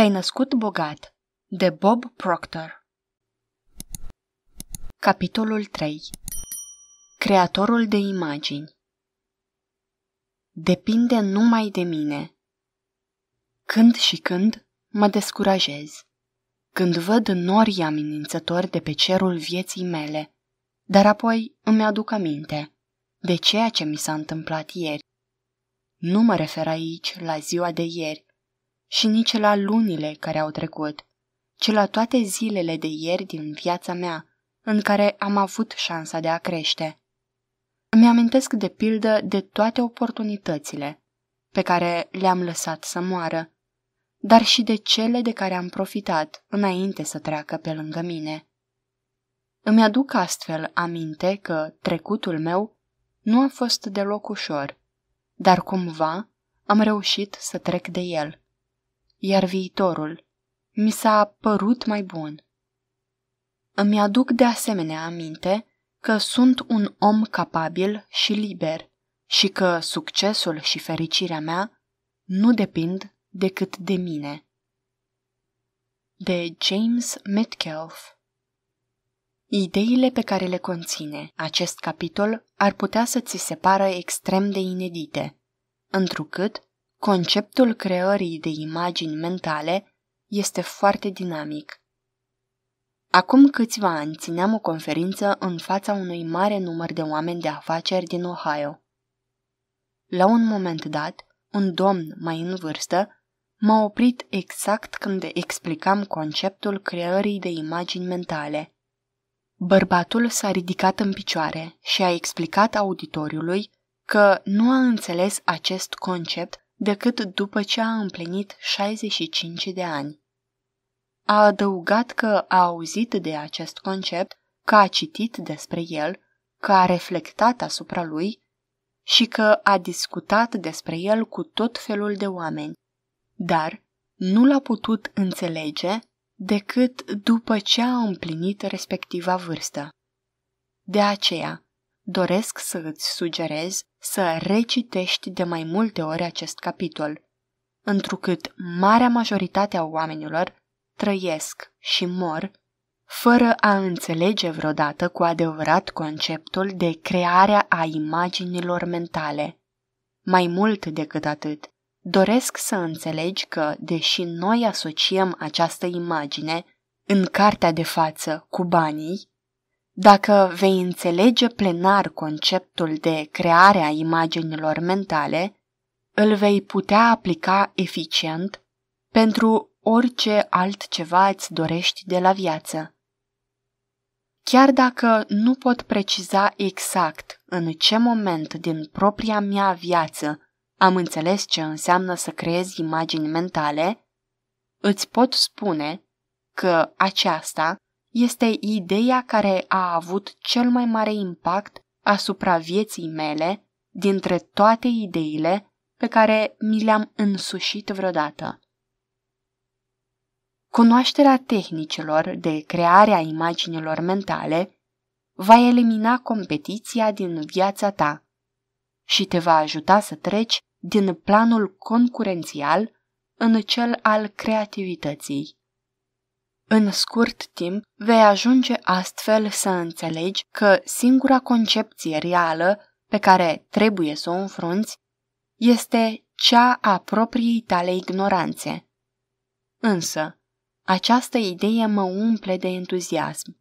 Te-ai născut bogat de Bob Proctor Capitolul 3 Creatorul de imagini Depinde numai de mine. Când și când mă descurajez, când văd norii amenințători de pe cerul vieții mele, dar apoi îmi aduc aminte de ceea ce mi s-a întâmplat ieri. Nu mă refer aici la ziua de ieri, și nici la lunile care au trecut, ci la toate zilele de ieri din viața mea, în care am avut șansa de a crește. Îmi amintesc de pildă de toate oportunitățile pe care le-am lăsat să moară, dar și de cele de care am profitat înainte să treacă pe lângă mine. Îmi aduc astfel aminte că trecutul meu nu a fost deloc ușor, dar cumva am reușit să trec de el iar viitorul mi s-a părut mai bun. Îmi aduc de asemenea aminte că sunt un om capabil și liber și că succesul și fericirea mea nu depind decât de mine. De James Metcalf Ideile pe care le conține acest capitol ar putea să ți se pară extrem de inedite, întrucât Conceptul creării de imagini mentale este foarte dinamic. Acum câțiva ani țineam o conferință în fața unui mare număr de oameni de afaceri din Ohio. La un moment dat, un domn mai în vârstă m-a oprit exact când explicam conceptul creării de imagini mentale. Bărbatul s-a ridicat în picioare și a explicat auditoriului că nu a înțeles acest concept decât după ce a împlinit 65 de ani. A adăugat că a auzit de acest concept, că a citit despre el, că a reflectat asupra lui și că a discutat despre el cu tot felul de oameni, dar nu l-a putut înțelege decât după ce a împlinit respectiva vârstă. De aceea, doresc să îți sugerez să recitești de mai multe ori acest capitol, întrucât marea majoritate a oamenilor trăiesc și mor fără a înțelege vreodată cu adevărat conceptul de crearea a imaginilor mentale. Mai mult decât atât, doresc să înțelegi că, deși noi asociem această imagine în cartea de față cu banii, dacă vei înțelege plenar conceptul de creare a imaginilor mentale, îl vei putea aplica eficient pentru orice altceva îți dorești de la viață. Chiar dacă nu pot preciza exact în ce moment din propria mea viață am înțeles ce înseamnă să creezi imagini mentale, îți pot spune că aceasta este ideea care a avut cel mai mare impact asupra vieții mele dintre toate ideile pe care mi le-am însușit vreodată. Cunoașterea tehnicilor de creare a imaginilor mentale va elimina competiția din viața ta și te va ajuta să treci din planul concurențial în cel al creativității. În scurt timp, vei ajunge astfel să înțelegi că singura concepție reală pe care trebuie să o înfrunți este cea a propriei tale ignoranțe. Însă, această idee mă umple de entuziasm.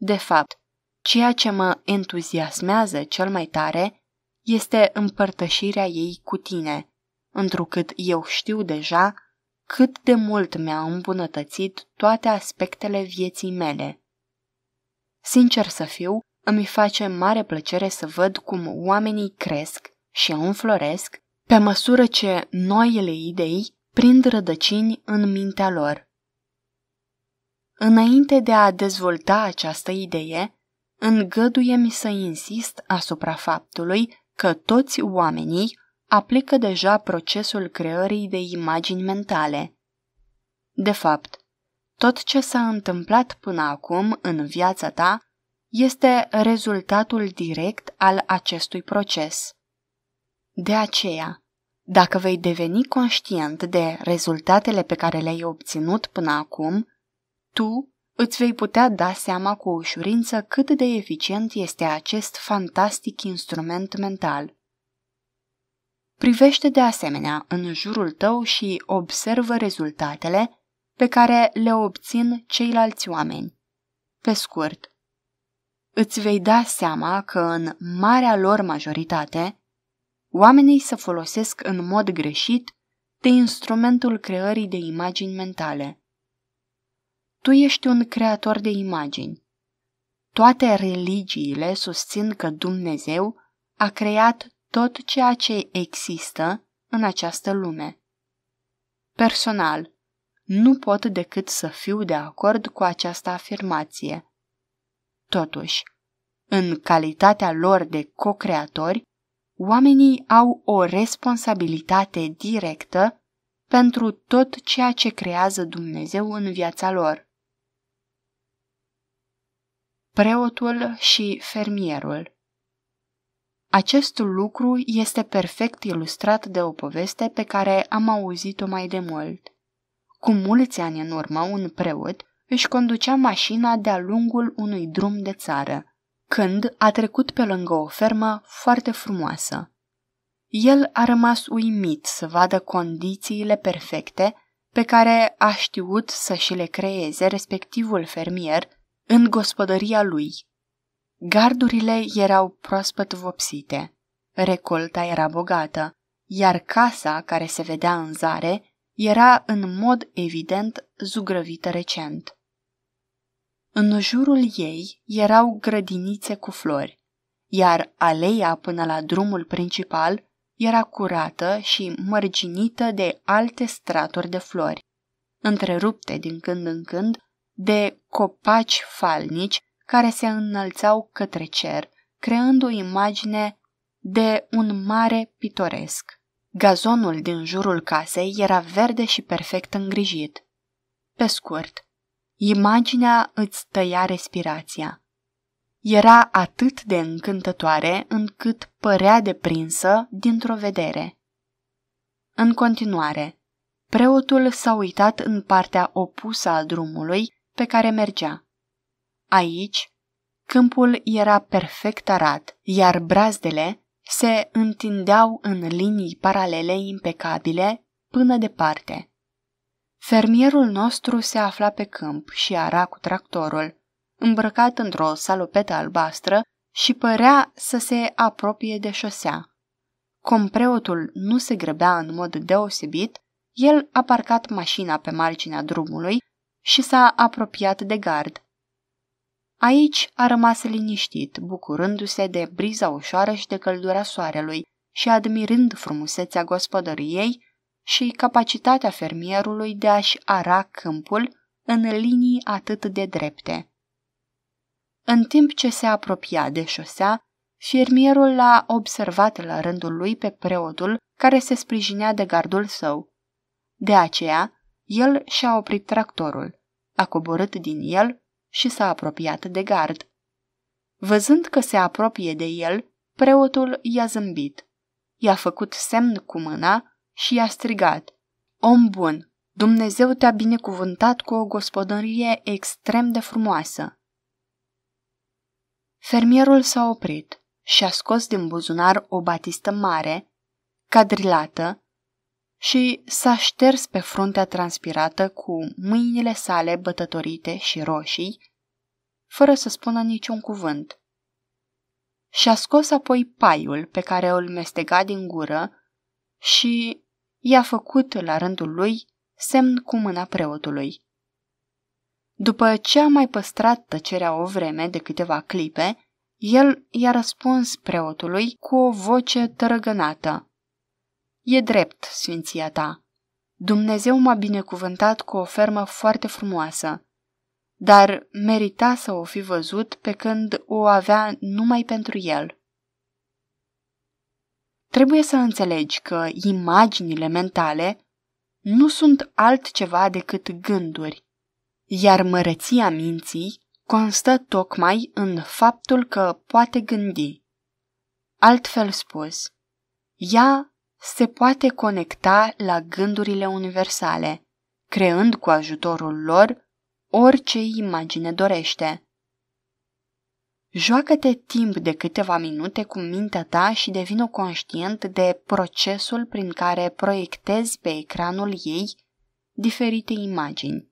De fapt, ceea ce mă entuziasmează cel mai tare este împărtășirea ei cu tine, întrucât eu știu deja cât de mult mi-a îmbunătățit toate aspectele vieții mele. Sincer să fiu, îmi face mare plăcere să văd cum oamenii cresc și înfloresc pe măsură ce noile idei prind rădăcini în mintea lor. Înainte de a dezvolta această idee, îngăduie-mi să insist asupra faptului că toți oamenii aplică deja procesul creării de imagini mentale. De fapt, tot ce s-a întâmplat până acum în viața ta este rezultatul direct al acestui proces. De aceea, dacă vei deveni conștient de rezultatele pe care le-ai obținut până acum, tu îți vei putea da seama cu ușurință cât de eficient este acest fantastic instrument mental. Privește de asemenea în jurul tău și observă rezultatele pe care le obțin ceilalți oameni. Pe scurt, îți vei da seama că în marea lor majoritate, oamenii se folosesc în mod greșit de instrumentul creării de imagini mentale. Tu ești un creator de imagini. Toate religiile susțin că Dumnezeu a creat tot ceea ce există în această lume. Personal, nu pot decât să fiu de acord cu această afirmație. Totuși, în calitatea lor de co-creatori, oamenii au o responsabilitate directă pentru tot ceea ce creează Dumnezeu în viața lor. Preotul și fermierul acest lucru este perfect ilustrat de o poveste pe care am auzit-o mai de mult. Cu mulți ani în urmă, un preot își conducea mașina de-a lungul unui drum de țară, când a trecut pe lângă o fermă foarte frumoasă. El a rămas uimit să vadă condițiile perfecte pe care a știut să și le creeze respectivul fermier în gospodăria lui. Gardurile erau proaspăt vopsite, recolta era bogată, iar casa care se vedea în zare era în mod evident zugrăvită recent. În jurul ei erau grădinițe cu flori, iar aleea până la drumul principal era curată și mărginită de alte straturi de flori, întrerupte din când în când de copaci falnici care se înălțau către cer, creând o imagine de un mare pitoresc. Gazonul din jurul casei era verde și perfect îngrijit. Pe scurt, imaginea îți tăia respirația. Era atât de încântătoare încât părea deprinsă dintr-o vedere. În continuare, preotul s-a uitat în partea opusă a drumului pe care mergea. Aici, câmpul era perfect arat, iar brazdele se întindeau în linii paralele impecabile până departe. Fermierul nostru se afla pe câmp și ara cu tractorul, îmbrăcat într-o salopetă albastră și părea să se apropie de șosea. Compreotul nu se grăbea în mod deosebit, el a parcat mașina pe marginea drumului și s-a apropiat de gard, Aici a rămas liniștit, bucurându-se de briza ușoară și de căldura soarelui și admirând frumusețea gospodăriei și capacitatea fermierului de a-și ara câmpul în linii atât de drepte. În timp ce se apropia de șosea, fermierul l-a observat la rândul lui pe preotul care se sprijinea de gardul său. De aceea, el și-a oprit tractorul, a coborât din el și s-a apropiat de gard. Văzând că se apropie de el, preotul i-a zâmbit. I-a făcut semn cu mâna și i-a strigat. Om bun, Dumnezeu te-a binecuvântat cu o gospodărie extrem de frumoasă. Fermierul s-a oprit și a scos din buzunar o batistă mare, cadrilată, și s-a șters pe fruntea transpirată cu mâinile sale bătătorite și roșii, fără să spună niciun cuvânt. Și-a scos apoi paiul pe care îl mestega din gură și i-a făcut la rândul lui semn cu mâna preotului. După ce a mai păstrat tăcerea o vreme de câteva clipe, el i-a răspuns preotului cu o voce tărăgănată – E drept, sfinția ta. Dumnezeu m-a binecuvântat cu o fermă foarte frumoasă, dar merita să o fi văzut pe când o avea numai pentru el. Trebuie să înțelegi că imaginile mentale nu sunt altceva decât gânduri, iar mărăția minții constă tocmai în faptul că poate gândi. Altfel spus, ea se poate conecta la gândurile universale, creând cu ajutorul lor orice imagine dorește. Joacă-te timp de câteva minute cu mintea ta și devină conștient de procesul prin care proiectezi pe ecranul ei diferite imagini.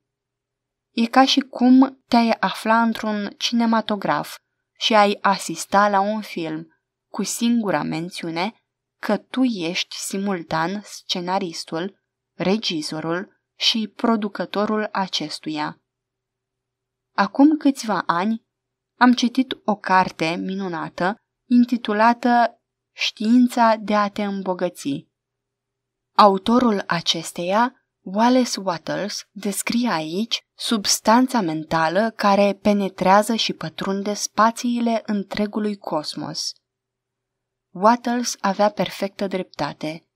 E ca și cum te-ai afla într-un cinematograf și ai asista la un film cu singura mențiune că tu ești simultan scenaristul, regizorul și producătorul acestuia. Acum câțiva ani am citit o carte minunată intitulată Știința de a te îmbogăți. Autorul acesteia, Wallace Wattles, descrie aici substanța mentală care penetrează și pătrunde spațiile întregului cosmos – Wattles avea perfectă dreptate.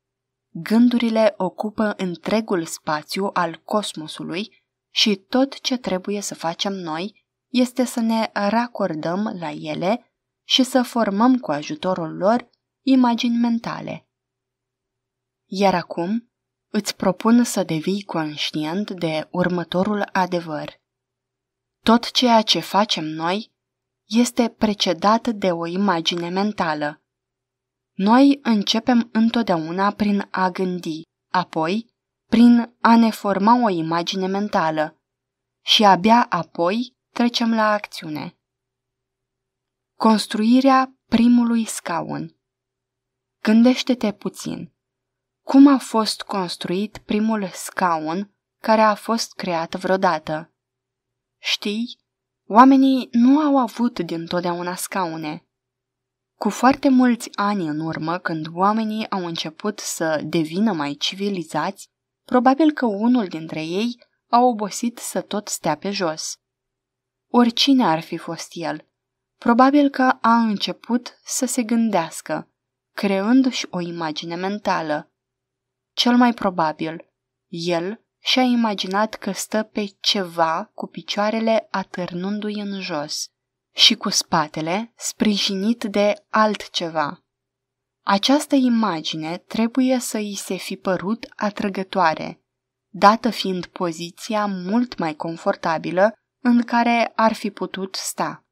Gândurile ocupă întregul spațiu al cosmosului și tot ce trebuie să facem noi este să ne racordăm la ele și să formăm cu ajutorul lor imagini mentale. Iar acum îți propun să devii conștient de următorul adevăr. Tot ceea ce facem noi este precedat de o imagine mentală. Noi începem întotdeauna prin a gândi, apoi prin a ne forma o imagine mentală și abia apoi trecem la acțiune. Construirea primului scaun. Gândește-te puțin. Cum a fost construit primul scaun care a fost creat vreodată? Știi, oamenii nu au avut dintotdeauna scaune. Cu foarte mulți ani în urmă, când oamenii au început să devină mai civilizați, probabil că unul dintre ei a obosit să tot stea pe jos. Oricine ar fi fost el, probabil că a început să se gândească, creându-și o imagine mentală. Cel mai probabil, el și-a imaginat că stă pe ceva cu picioarele atârnându-i în jos și cu spatele sprijinit de altceva. Această imagine trebuie să îi se fi părut atrăgătoare, dată fiind poziția mult mai confortabilă în care ar fi putut sta.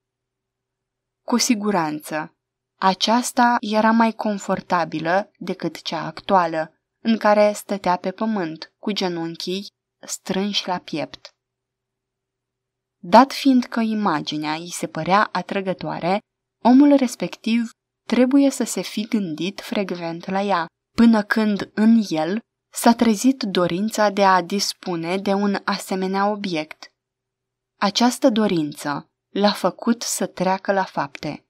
Cu siguranță, aceasta era mai confortabilă decât cea actuală, în care stătea pe pământ, cu genunchii strânși la piept. Dat fiind că imaginea îi se părea atrăgătoare, omul respectiv trebuie să se fi gândit frecvent la ea, până când în el s-a trezit dorința de a dispune de un asemenea obiect. Această dorință l-a făcut să treacă la fapte.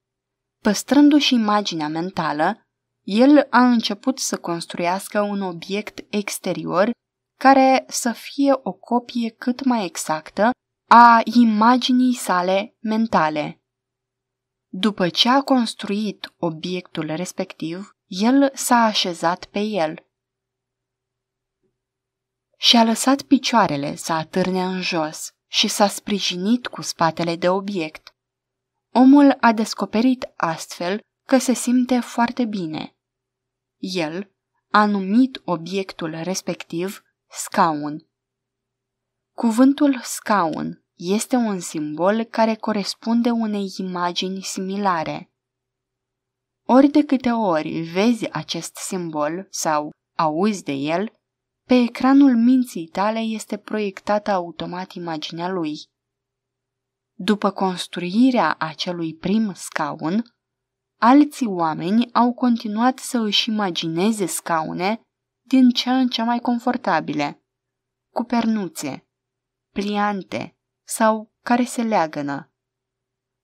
Păstrându-și imaginea mentală, el a început să construiască un obiect exterior care să fie o copie cât mai exactă a imaginii sale mentale. După ce a construit obiectul respectiv, el s-a așezat pe el și a lăsat picioarele să atârne în jos și s-a sprijinit cu spatele de obiect. Omul a descoperit astfel că se simte foarte bine. El a numit obiectul respectiv scaun. Cuvântul scaun este un simbol care corespunde unei imagini similare. Ori de câte ori vezi acest simbol sau auzi de el, pe ecranul minții tale este proiectată automat imaginea lui. După construirea acelui prim scaun, alții oameni au continuat să își imagineze scaune din ce în ce mai confortabile, cu pernuțe, pliante, sau care se leagănă.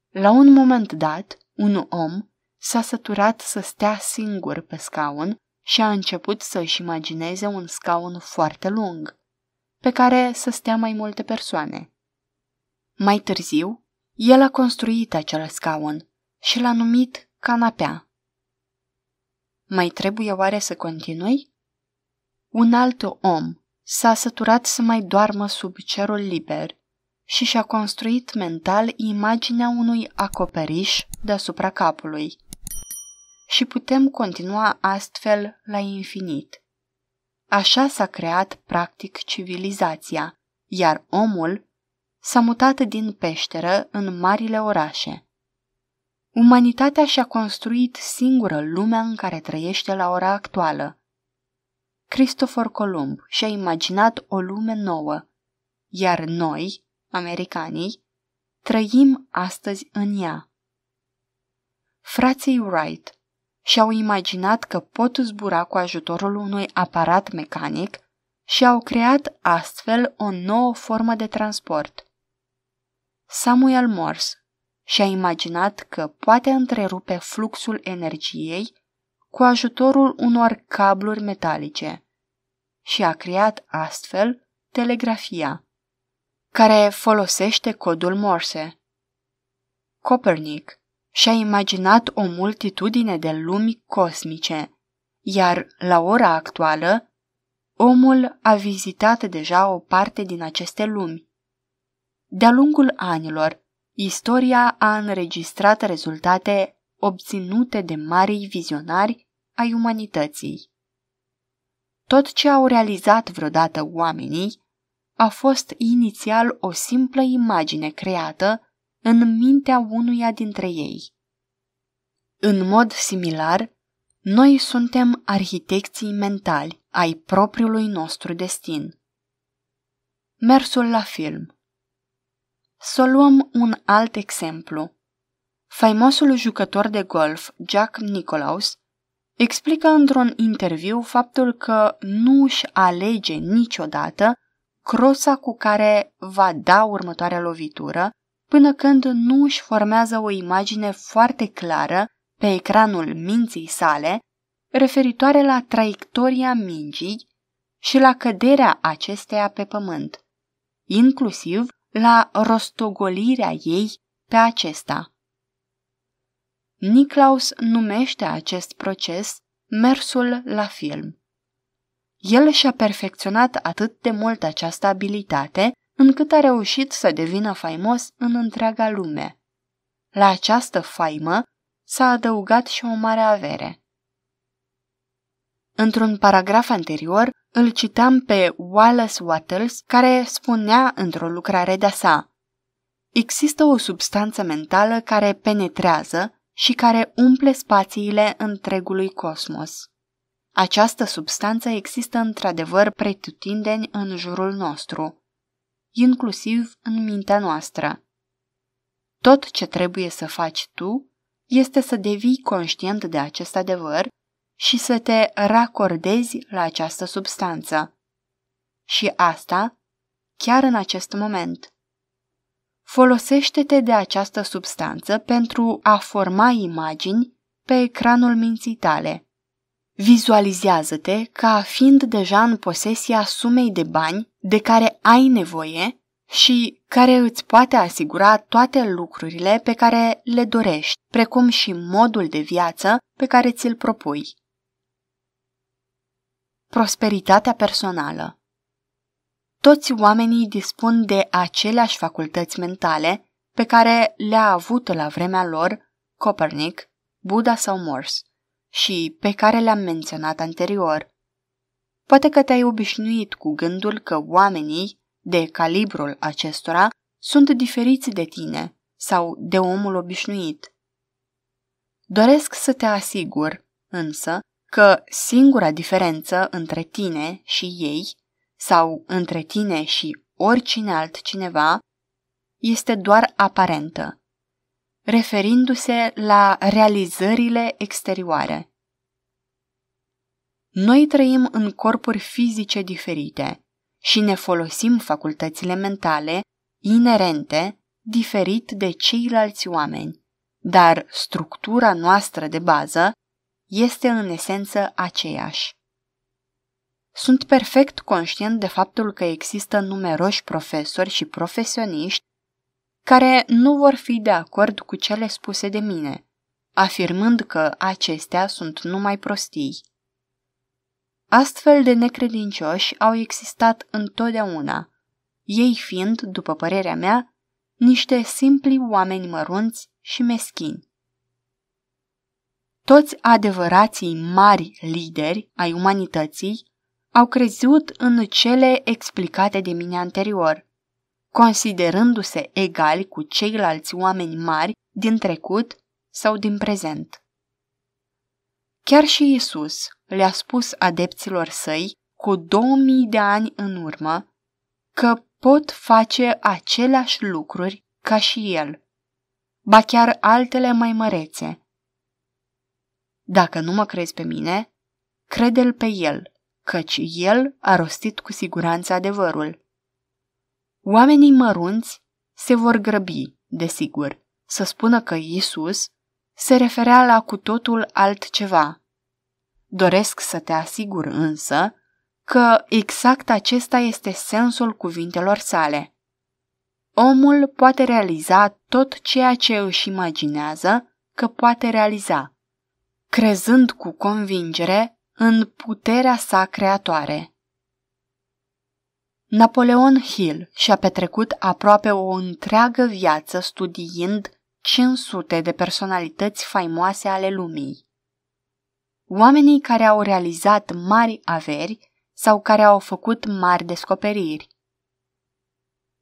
La un moment dat, un om s-a săturat să stea singur pe scaun și a început să-și imagineze un scaun foarte lung, pe care să stea mai multe persoane. Mai târziu, el a construit acel scaun și l-a numit canapea. Mai trebuie oare să continui? Un alt om s-a săturat să mai doarmă sub cerul liber și și-a construit mental imaginea unui acoperiș deasupra capului. Și putem continua astfel la infinit. Așa s-a creat practic civilizația, iar omul s-a mutat din peșteră în marile orașe. Umanitatea și-a construit singură lumea în care trăiește la ora actuală. Christopher Columb și-a imaginat o lume nouă, iar noi, americanii, trăim astăzi în ea. Frații Wright și-au imaginat că pot zbura cu ajutorul unui aparat mecanic și au creat astfel o nouă formă de transport. Samuel Morse și-a imaginat că poate întrerupe fluxul energiei cu ajutorul unor cabluri metalice și a creat astfel telegrafia care folosește codul Morse. Copernic și-a imaginat o multitudine de lumi cosmice, iar la ora actuală, omul a vizitat deja o parte din aceste lumi. De-a lungul anilor, istoria a înregistrat rezultate obținute de marii vizionari ai umanității. Tot ce au realizat vreodată oamenii a fost inițial o simplă imagine creată în mintea unuia dintre ei. În mod similar, noi suntem arhitecții mentali ai propriului nostru destin. Mersul la film Să luăm un alt exemplu. Faimosul jucător de golf Jack Nicklaus explică într-un interviu faptul că nu își alege niciodată crosa cu care va da următoarea lovitură, până când nu își formează o imagine foarte clară pe ecranul minții sale referitoare la traiectoria mingii și la căderea acesteia pe pământ, inclusiv la rostogolirea ei pe acesta. Niklaus numește acest proces mersul la film. El și-a perfecționat atât de mult această abilitate, încât a reușit să devină faimos în întreaga lume. La această faimă s-a adăugat și o mare avere. Într-un paragraf anterior, îl citam pe Wallace Wattles, care spunea într-o lucrare de-a sa Există o substanță mentală care penetrează și care umple spațiile întregului cosmos. Această substanță există într-adevăr pretutindeni în jurul nostru, inclusiv în mintea noastră. Tot ce trebuie să faci tu este să devii conștient de acest adevăr și să te racordezi la această substanță. Și asta chiar în acest moment. Folosește-te de această substanță pentru a forma imagini pe ecranul minții tale. Vizualizează-te ca fiind deja în posesia sumei de bani de care ai nevoie și care îți poate asigura toate lucrurile pe care le dorești, precum și modul de viață pe care ți-l propui. Prosperitatea personală Toți oamenii dispun de aceleași facultăți mentale pe care le-a avut la vremea lor Copernic, Buddha sau Morse și pe care le-am menționat anterior. Poate că te-ai obișnuit cu gândul că oamenii, de calibrul acestora, sunt diferiți de tine sau de omul obișnuit. Doresc să te asigur, însă, că singura diferență între tine și ei, sau între tine și oricine altcineva, este doar aparentă referindu-se la realizările exterioare. Noi trăim în corpuri fizice diferite și ne folosim facultățile mentale inerente diferit de ceilalți oameni, dar structura noastră de bază este în esență aceeași. Sunt perfect conștient de faptul că există numeroși profesori și profesioniști care nu vor fi de acord cu cele spuse de mine, afirmând că acestea sunt numai prostii. Astfel de necredincioși au existat întotdeauna, ei fiind, după părerea mea, niște simpli oameni mărunți și meschini. Toți adevărații mari lideri ai umanității au crezut în cele explicate de mine anterior – considerându-se egali cu ceilalți oameni mari din trecut sau din prezent. Chiar și Isus le-a spus adepților săi cu 2000 de ani în urmă că pot face aceleași lucruri ca și el, ba chiar altele mai mărețe. Dacă nu mă crezi pe mine, crede-l pe el, căci el a rostit cu siguranță adevărul. Oamenii mărunți se vor grăbi, desigur, să spună că Isus se referea la cu totul altceva. Doresc să te asigur însă că exact acesta este sensul cuvintelor sale. Omul poate realiza tot ceea ce își imaginează că poate realiza, crezând cu convingere în puterea sa creatoare. Napoleon Hill și-a petrecut aproape o întreagă viață studiind 500 de personalități faimoase ale lumii. Oamenii care au realizat mari averi sau care au făcut mari descoperiri.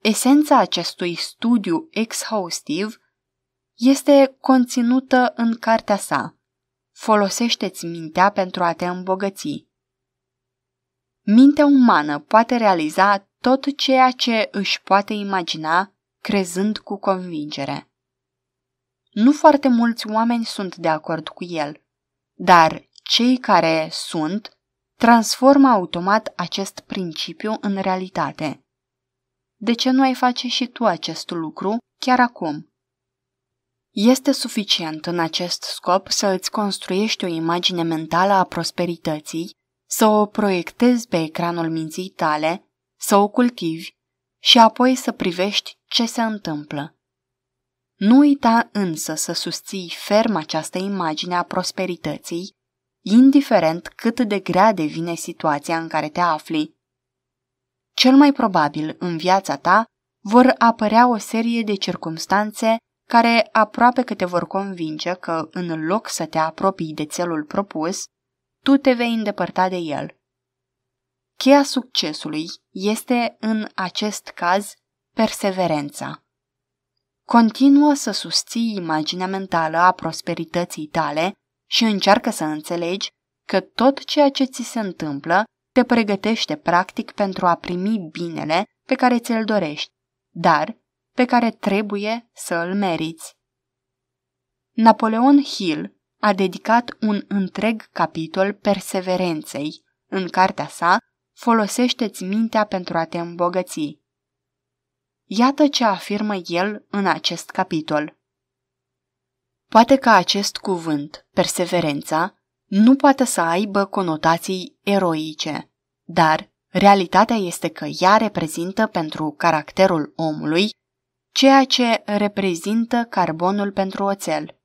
Esența acestui studiu exhaustiv este conținută în cartea sa. Folosește-ți mintea pentru a te îmbogăți. Mintea umană poate realiza tot ceea ce își poate imagina crezând cu convingere. Nu foarte mulți oameni sunt de acord cu el, dar cei care sunt transformă automat acest principiu în realitate. De ce nu ai face și tu acest lucru chiar acum? Este suficient în acest scop să îți construiești o imagine mentală a prosperității să o proiectezi pe ecranul minții tale, să o cultivi și apoi să privești ce se întâmplă. Nu uita însă să susții ferm această imagine a prosperității, indiferent cât de grea devine situația în care te afli. Cel mai probabil în viața ta vor apărea o serie de circumstanțe care aproape că te vor convinge că, în loc să te apropii de țelul propus, tu te vei îndepărta de el. Cheia succesului este, în acest caz, perseverența. Continuă să susții imaginea mentală a prosperității tale și încearcă să înțelegi că tot ceea ce ți se întâmplă te pregătește practic pentru a primi binele pe care ți-l dorești, dar pe care trebuie să îl meriți. Napoleon Hill a dedicat un întreg capitol perseverenței. În cartea sa, Folosește-ți mintea pentru a te îmbogăți. Iată ce afirmă el în acest capitol. Poate că acest cuvânt, perseverența, nu poate să aibă conotații eroice, dar realitatea este că ea reprezintă pentru caracterul omului ceea ce reprezintă carbonul pentru oțel.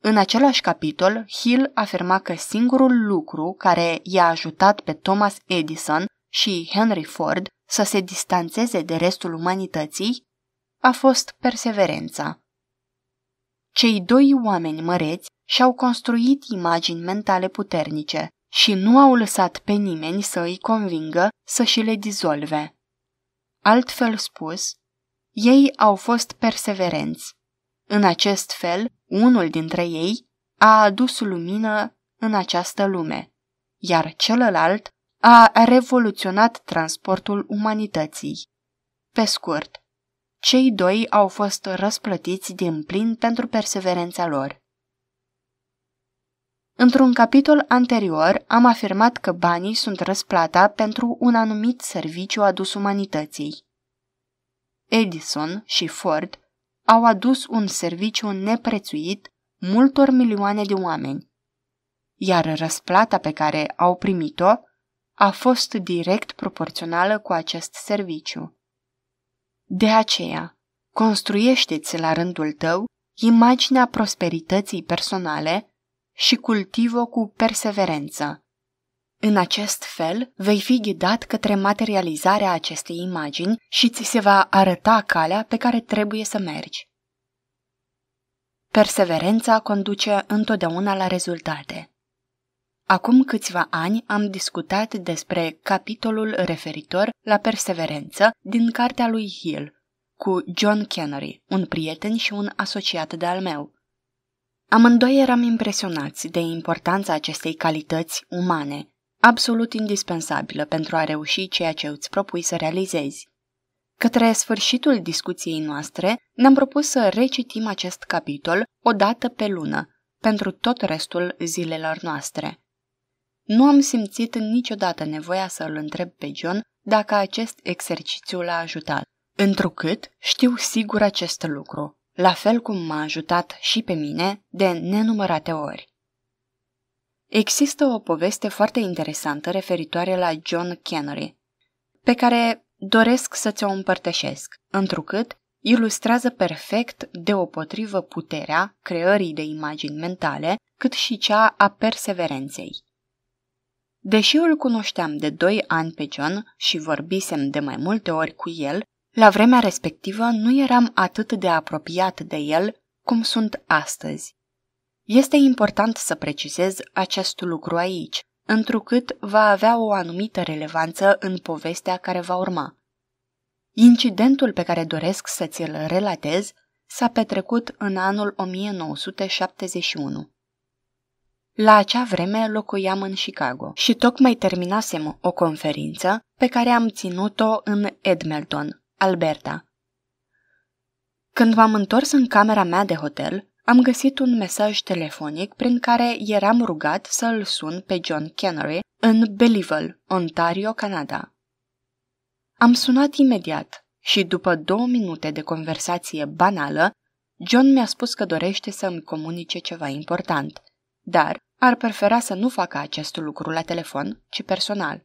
În același capitol, Hill afirma că singurul lucru care i-a ajutat pe Thomas Edison și Henry Ford să se distanțeze de restul umanității a fost perseverența. Cei doi oameni măreți și-au construit imagini mentale puternice și nu au lăsat pe nimeni să îi convingă să și le dizolve. Altfel spus, ei au fost perseverenți în acest fel, unul dintre ei a adus lumină în această lume, iar celălalt a revoluționat transportul umanității. Pe scurt, cei doi au fost răsplătiți din plin pentru perseverența lor. Într-un capitol anterior am afirmat că banii sunt răsplata pentru un anumit serviciu adus umanității. Edison și Ford au adus un serviciu neprețuit multor milioane de oameni, iar răsplata pe care au primit-o a fost direct proporțională cu acest serviciu. De aceea, construiește-ți la rândul tău imaginea prosperității personale și cultivă cu perseverență. În acest fel, vei fi ghidat către materializarea acestei imagini și ți se va arăta calea pe care trebuie să mergi. Perseverența conduce întotdeauna la rezultate. Acum câțiva ani am discutat despre capitolul referitor la perseverență din cartea lui Hill cu John Kennery, un prieten și un asociat de-al meu. Amândoi eram impresionați de importanța acestei calități umane absolut indispensabilă pentru a reuși ceea ce îți propui să realizezi. Către sfârșitul discuției noastre, ne-am propus să recitim acest capitol o dată pe lună, pentru tot restul zilelor noastre. Nu am simțit niciodată nevoia să îl întreb pe John dacă acest exercițiu l-a ajutat, întrucât știu sigur acest lucru, la fel cum m-a ajutat și pe mine de nenumărate ori. Există o poveste foarte interesantă referitoare la John Kennery, pe care doresc să ți-o împărtășesc, întrucât ilustrează perfect deopotrivă puterea creării de imagini mentale, cât și cea a perseverenței. Deși îl cunoșteam de doi ani pe John și vorbisem de mai multe ori cu el, la vremea respectivă nu eram atât de apropiat de el cum sunt astăzi. Este important să precizez acest lucru aici, întrucât va avea o anumită relevanță în povestea care va urma. Incidentul pe care doresc să ți-l relatez s-a petrecut în anul 1971. La acea vreme locuiam în Chicago și tocmai terminasem o conferință pe care am ținut-o în Edmelton, Alberta. Când m-am întors în camera mea de hotel, am găsit un mesaj telefonic prin care eram rugat să-l sun pe John Kennery în Belleville, Ontario, Canada. Am sunat imediat și după două minute de conversație banală, John mi-a spus că dorește să îmi comunice ceva important, dar ar prefera să nu facă acest lucru la telefon, ci personal.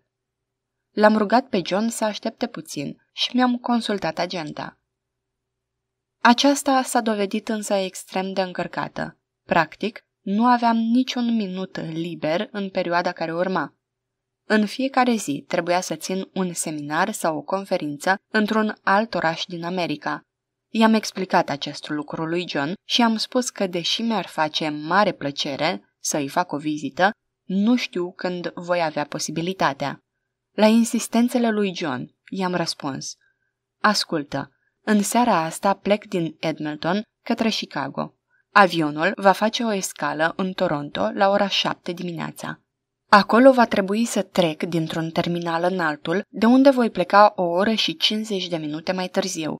L-am rugat pe John să aștepte puțin și mi-am consultat agenda. Aceasta s-a dovedit însă extrem de încărcată. Practic, nu aveam niciun minut liber în perioada care urma. În fiecare zi trebuia să țin un seminar sau o conferință într-un alt oraș din America. I-am explicat acest lucru lui John și am spus că, deși mi-ar face mare plăcere să-i fac o vizită, nu știu când voi avea posibilitatea. La insistențele lui John i-am răspuns: Ascultă, în seara asta plec din Edmonton către Chicago. Avionul va face o escală în Toronto la ora 7 dimineața. Acolo va trebui să trec dintr-un terminal în altul, de unde voi pleca o oră și 50 de minute mai târziu.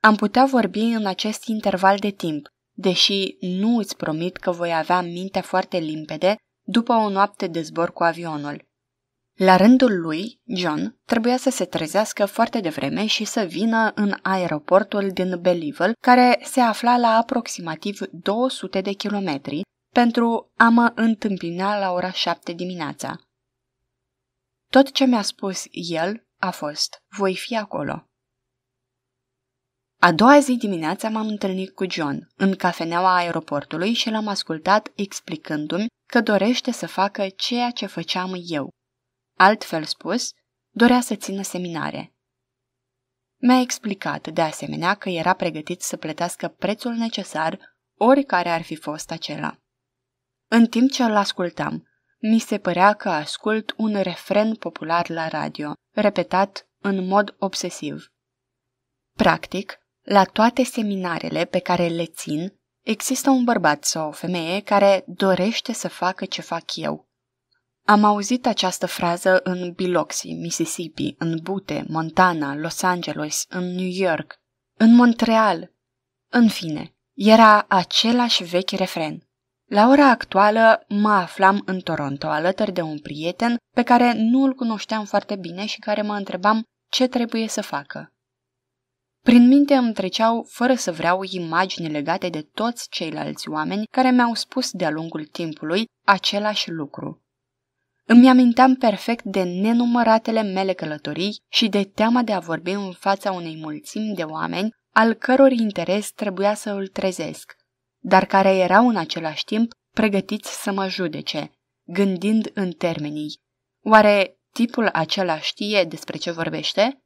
Am putea vorbi în acest interval de timp, deși nu îți promit că voi avea mintea foarte limpede după o noapte de zbor cu avionul. La rândul lui, John trebuia să se trezească foarte devreme și să vină în aeroportul din Belleville, care se afla la aproximativ 200 de kilometri, pentru a mă întâmpina la ora 7 dimineața. Tot ce mi-a spus el a fost, voi fi acolo. A doua zi dimineața m-am întâlnit cu John în cafeneaua aeroportului și l-am ascultat explicându-mi că dorește să facă ceea ce făceam eu, Altfel spus, dorea să țină seminare. Mi-a explicat, de asemenea, că era pregătit să plătească prețul necesar, oricare ar fi fost acela. În timp ce îl ascultam, mi se părea că ascult un refren popular la radio, repetat în mod obsesiv. Practic, la toate seminarele pe care le țin, există un bărbat sau o femeie care dorește să facă ce fac eu, am auzit această frază în Biloxi, Mississippi, în Bute, Montana, Los Angeles, în New York, în Montreal. În fine, era același vechi refren. La ora actuală mă aflam în Toronto alături de un prieten pe care nu îl cunoșteam foarte bine și care mă întrebam ce trebuie să facă. Prin minte îmi treceau, fără să vreau, imagini legate de toți ceilalți oameni care mi-au spus de-a lungul timpului același lucru. Îmi aminteam perfect de nenumăratele mele călătorii și de teama de a vorbi în fața unei mulțimi de oameni al căror interes trebuia să îl trezesc, dar care erau în același timp pregătiți să mă judece, gândind în termenii. Oare tipul acela știe despre ce vorbește?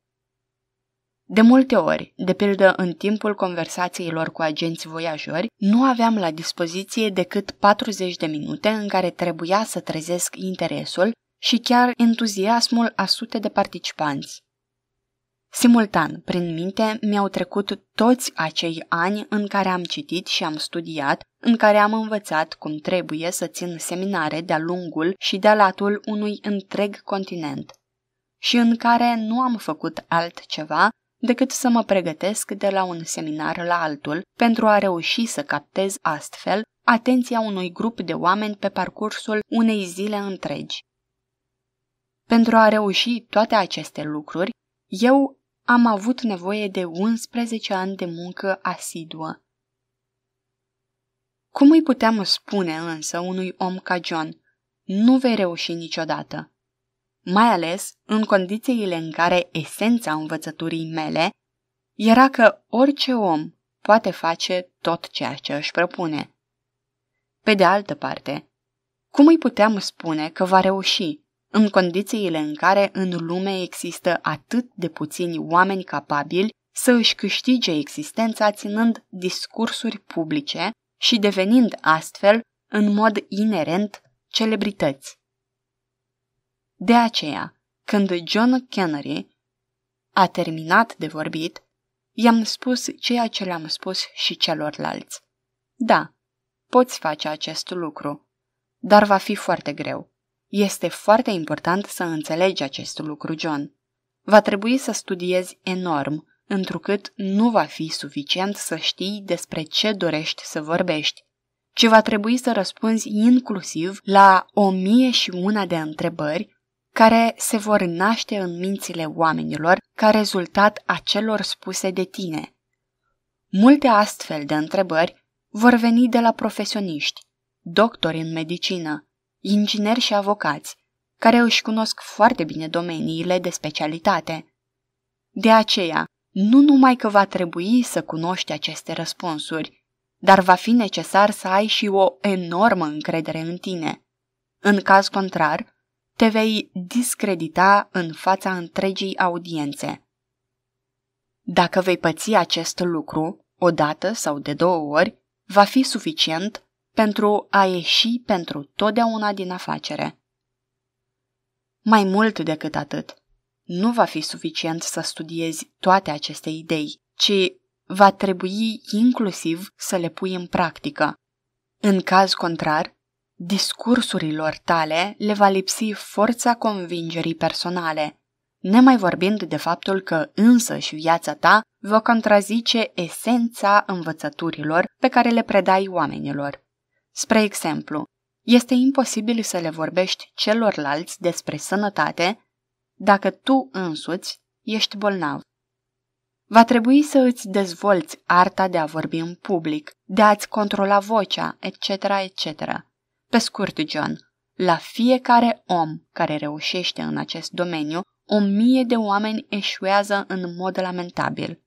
De multe ori, de pildă în timpul conversațiilor cu agenți voiajori, nu aveam la dispoziție decât 40 de minute în care trebuia să trezesc interesul și chiar entuziasmul a sute de participanți. Simultan, prin minte, mi-au trecut toți acei ani în care am citit și am studiat, în care am învățat cum trebuie să țin seminare de-a lungul și de-a latul unui întreg continent și în care nu am făcut altceva decât să mă pregătesc de la un seminar la altul pentru a reuși să captez astfel atenția unui grup de oameni pe parcursul unei zile întregi. Pentru a reuși toate aceste lucruri, eu am avut nevoie de 11 ani de muncă asiduă. Cum îi puteam spune însă unui om ca John, nu vei reuși niciodată? mai ales în condițiile în care esența învățăturii mele era că orice om poate face tot ceea ce își propune. Pe de altă parte, cum îi puteam spune că va reuși în condițiile în care în lume există atât de puțini oameni capabili să își câștige existența ținând discursuri publice și devenind astfel, în mod inerent, celebrități. De aceea, când John Kennedy a terminat de vorbit, i-am spus ceea ce le-am spus și celorlalți. Da, poți face acest lucru, dar va fi foarte greu. Este foarte important să înțelegi acest lucru, John. Va trebui să studiezi enorm, întrucât nu va fi suficient să știi despre ce dorești să vorbești, ci va trebui să răspunzi inclusiv la o mie și una de întrebări care se vor naște în mințile oamenilor ca rezultat a celor spuse de tine. Multe astfel de întrebări vor veni de la profesioniști, doctori în medicină, ingineri și avocați, care își cunosc foarte bine domeniile de specialitate. De aceea, nu numai că va trebui să cunoști aceste răspunsuri, dar va fi necesar să ai și o enormă încredere în tine. În caz contrar, te vei discredita în fața întregii audiențe. Dacă vei păți acest lucru, o dată sau de două ori, va fi suficient pentru a ieși pentru totdeauna din afacere. Mai mult decât atât, nu va fi suficient să studiezi toate aceste idei, ci va trebui inclusiv să le pui în practică. În caz contrar, discursurilor tale le va lipsi forța convingerii personale, nemai vorbind de faptul că însă și viața ta vă contrazice esența învățăturilor pe care le predai oamenilor. Spre exemplu, este imposibil să le vorbești celorlalți despre sănătate dacă tu însuți ești bolnav. Va trebui să îți dezvolți arta de a vorbi în public, de a-ți controla vocea, etc., etc. Pe scurt, John, la fiecare om care reușește în acest domeniu, o mie de oameni eșuează în mod lamentabil.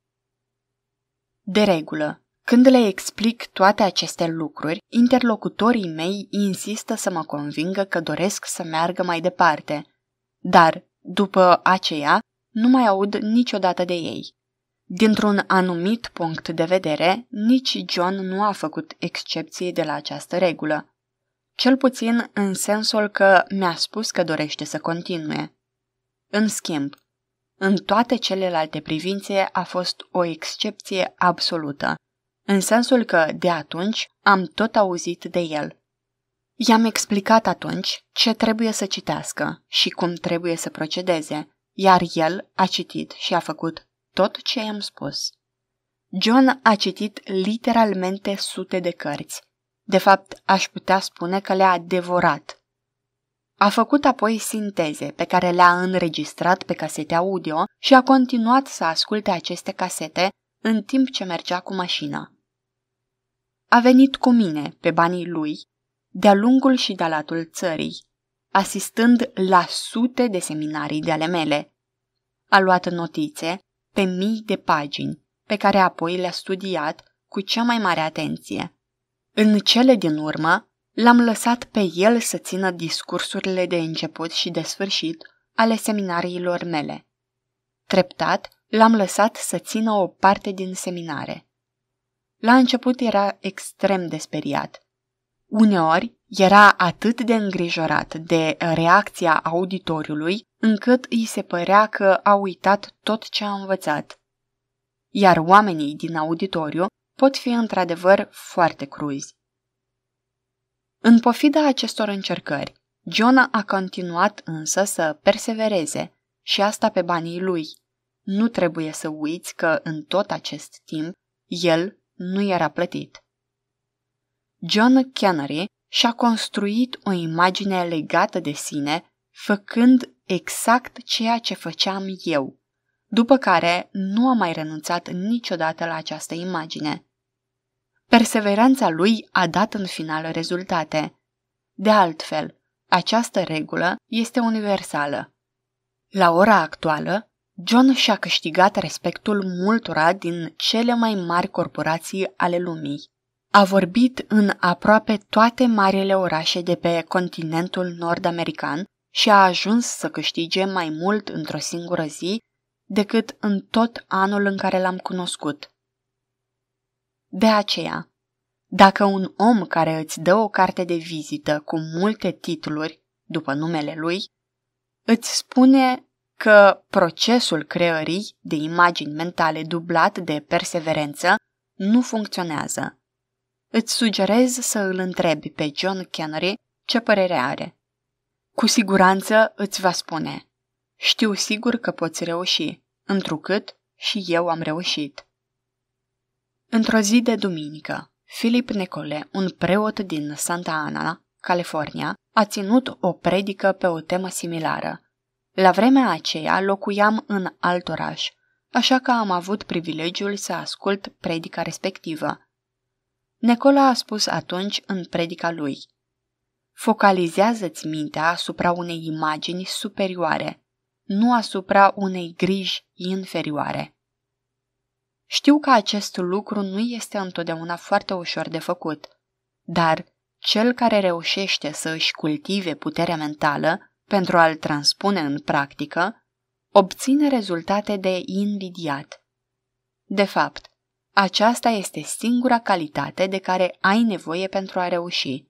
De regulă, când le explic toate aceste lucruri, interlocutorii mei insistă să mă convingă că doresc să meargă mai departe, dar, după aceea, nu mai aud niciodată de ei. Dintr-un anumit punct de vedere, nici John nu a făcut excepție de la această regulă cel puțin în sensul că mi-a spus că dorește să continue. În schimb, în toate celelalte privințe a fost o excepție absolută, în sensul că, de atunci, am tot auzit de el. I-am explicat atunci ce trebuie să citească și cum trebuie să procedeze, iar el a citit și a făcut tot ce i-am spus. John a citit literalmente sute de cărți, de fapt, aș putea spune că le-a devorat. A făcut apoi sinteze pe care le-a înregistrat pe casete audio și a continuat să asculte aceste casete în timp ce mergea cu mașina. A venit cu mine, pe banii lui, de-a lungul și de-a latul țării, asistând la sute de seminarii de ale mele. A luat notițe pe mii de pagini, pe care apoi le-a studiat cu cea mai mare atenție. În cele din urmă, l-am lăsat pe el să țină discursurile de început și de sfârșit ale seminariilor mele. Treptat, l-am lăsat să țină o parte din seminare. La început era extrem de speriat. Uneori era atât de îngrijorat de reacția auditoriului, încât îi se părea că a uitat tot ce a învățat. Iar oamenii din auditoriu pot fi într-adevăr foarte cruzi. În pofida acestor încercări, Jonah a continuat însă să persevereze și asta pe banii lui. Nu trebuie să uiți că în tot acest timp el nu era plătit. John Kennery și-a construit o imagine legată de sine, făcând exact ceea ce făceam eu, după care nu a mai renunțat niciodată la această imagine. Perseveranța lui a dat în final rezultate. De altfel, această regulă este universală. La ora actuală, John și-a câștigat respectul multora din cele mai mari corporații ale lumii. A vorbit în aproape toate marile orașe de pe continentul nord-american și a ajuns să câștige mai mult într-o singură zi decât în tot anul în care l-am cunoscut. De aceea, dacă un om care îți dă o carte de vizită cu multe titluri după numele lui, îți spune că procesul creării de imagini mentale dublat de perseverență nu funcționează. Îți sugerez să îl întrebi pe John Kennery ce părere are. Cu siguranță îți va spune – știu sigur că poți reuși, întrucât și eu am reușit. Într-o zi de duminică, Filip Nicole, un preot din Santa Ana, California, a ținut o predică pe o temă similară. La vremea aceea locuiam în alt oraș, așa că am avut privilegiul să ascult predica respectivă. Nicola a spus atunci în predica lui – focalizează-ți mintea asupra unei imagini superioare, nu asupra unei griji inferioare. Știu că acest lucru nu este întotdeauna foarte ușor de făcut, dar cel care reușește să își cultive puterea mentală pentru a-l transpune în practică, obține rezultate de invidiat. De fapt, aceasta este singura calitate de care ai nevoie pentru a reuși.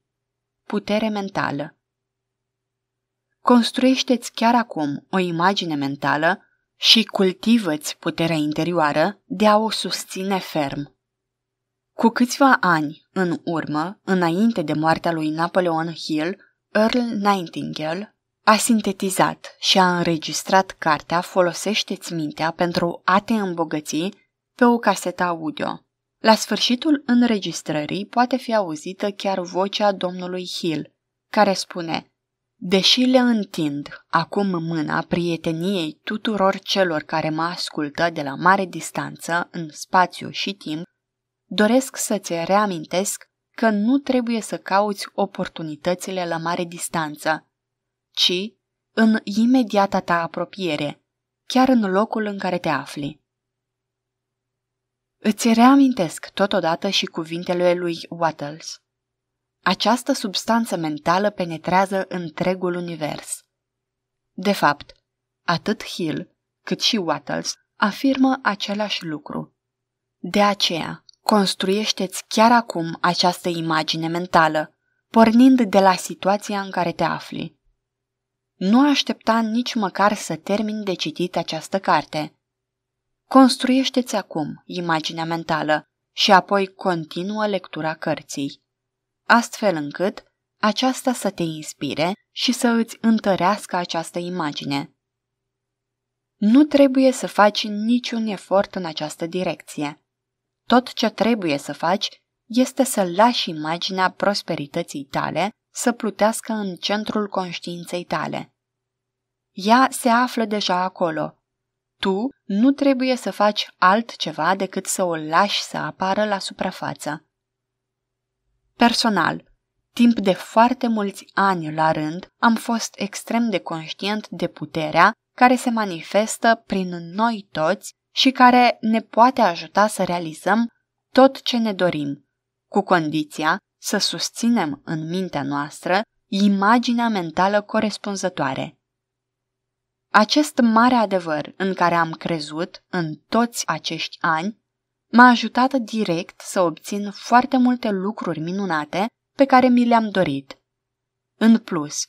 Putere mentală. Construiește-ți chiar acum o imagine mentală și cultivă-ți puterea interioară de a o susține ferm. Cu câțiva ani în urmă, înainte de moartea lui Napoleon Hill, Earl Nightingale a sintetizat și a înregistrat cartea Folosește-ți mintea pentru a te îmbogăți pe o casetă audio. La sfârșitul înregistrării poate fi auzită chiar vocea domnului Hill, care spune – Deși le întind acum mâna prieteniei tuturor celor care mă ascultă de la mare distanță, în spațiu și timp, doresc să-ți reamintesc că nu trebuie să cauți oportunitățile la mare distanță, ci în imediata ta apropiere, chiar în locul în care te afli. Îți reamintesc totodată și cuvintele lui Wattles. Această substanță mentală penetrează întregul univers. De fapt, atât Hill cât și Wattles afirmă același lucru. De aceea, construiește-ți chiar acum această imagine mentală, pornind de la situația în care te afli. Nu aștepta nici măcar să termin de citit această carte. Construiește-ți acum imaginea mentală și apoi continuă lectura cărții astfel încât aceasta să te inspire și să îți întărească această imagine. Nu trebuie să faci niciun efort în această direcție. Tot ce trebuie să faci este să lași imaginea prosperității tale să plutească în centrul conștiinței tale. Ea se află deja acolo. Tu nu trebuie să faci altceva decât să o lași să apară la suprafață. Personal, timp de foarte mulți ani la rând, am fost extrem de conștient de puterea care se manifestă prin noi toți și care ne poate ajuta să realizăm tot ce ne dorim, cu condiția să susținem în mintea noastră imaginea mentală corespunzătoare. Acest mare adevăr în care am crezut în toți acești ani m-a ajutat direct să obțin foarte multe lucruri minunate pe care mi le-am dorit. În plus,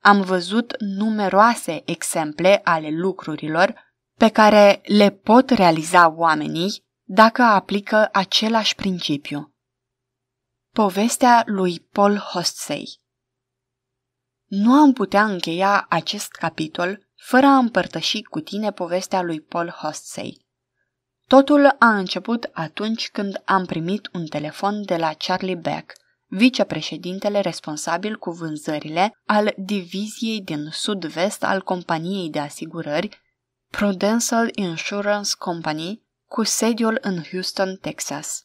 am văzut numeroase exemple ale lucrurilor pe care le pot realiza oamenii dacă aplică același principiu. Povestea lui Paul Hostsey Nu am putea încheia acest capitol fără a împărtăși cu tine povestea lui Paul Hostsey. Totul a început atunci când am primit un telefon de la Charlie Beck, vicepreședintele responsabil cu vânzările al diviziei din sud-vest al companiei de asigurări Prudential Insurance Company, cu sediul în Houston, Texas.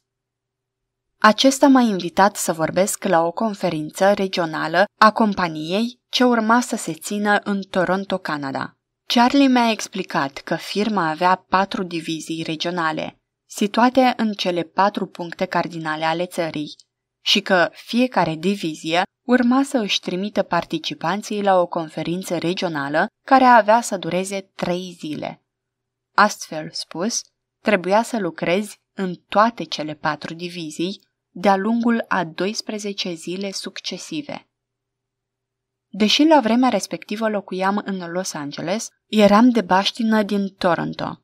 Acesta m-a invitat să vorbesc la o conferință regională a companiei ce urma să se țină în Toronto, Canada. Charlie mi-a explicat că firma avea patru divizii regionale, situate în cele patru puncte cardinale ale țării, și că fiecare divizie urma să își trimită participanții la o conferință regională care avea să dureze trei zile. Astfel spus, trebuia să lucrezi în toate cele patru divizii de-a lungul a 12 zile succesive. Deși la vremea respectivă locuiam în Los Angeles, eram de baștină din Toronto.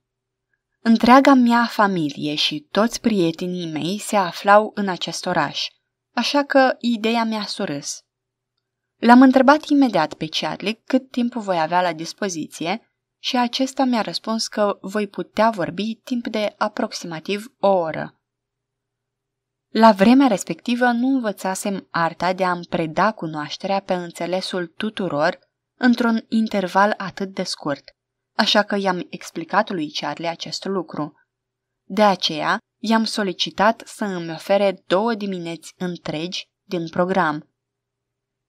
Întreaga mea familie și toți prietenii mei se aflau în acest oraș, așa că ideea mi-a surâs. L-am întrebat imediat pe Charlie cât timp voi avea la dispoziție și acesta mi-a răspuns că voi putea vorbi timp de aproximativ o oră. La vremea respectivă nu învățasem arta de a-mi preda cunoașterea pe înțelesul tuturor într-un interval atât de scurt, așa că i-am explicat lui Charlie acest lucru. De aceea, i-am solicitat să îmi ofere două dimineți întregi din program.